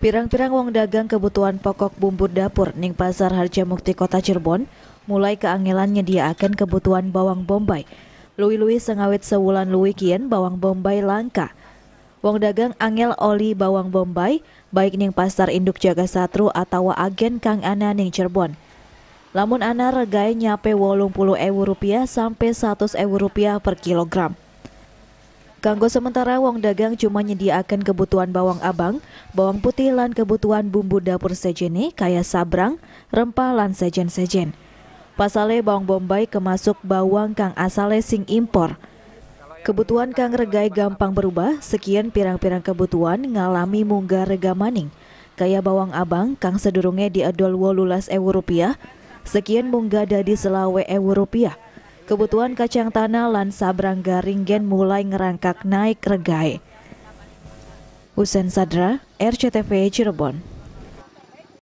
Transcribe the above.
Pirang-pirang wong dagang kebutuhan pokok bumbu dapur ning pasar Harjamukti Kota Cirebon mulai keangilan nyediakan kebutuhan bawang bombay. Lui-lui sengawit sewulan lui kien bawang bombay langka. Wong dagang angel oli bawang bombay baik ning pasar induk jaga satru atau agen kang ana ning Cirebon. Lamun ana regai nyape wolung puluh ewu rupiah sampai 100 ewu rupiah per kilogram. Kanggo sementara wong dagang cuma nyediakan kebutuhan bawang abang, bawang putih lan kebutuhan bumbu dapur sejene kaya sabrang, rempah lan sejen-sejen. Pasale bawang bombay kemasuk bawang kang asale sing impor. Kebutuhan kang regai gampang berubah, sekian pirang-pirang kebutuhan ngalami munggah rega maning. Kaya bawang abang kang sedurunge diadol wolulas ewu rupiah, sekian munggah dadi selawe ewu rupiah kebutuhan kacang tanah lan sabrang garing mulai ngerangkak naik regai. Usen Sadra, RCTV Cirebon.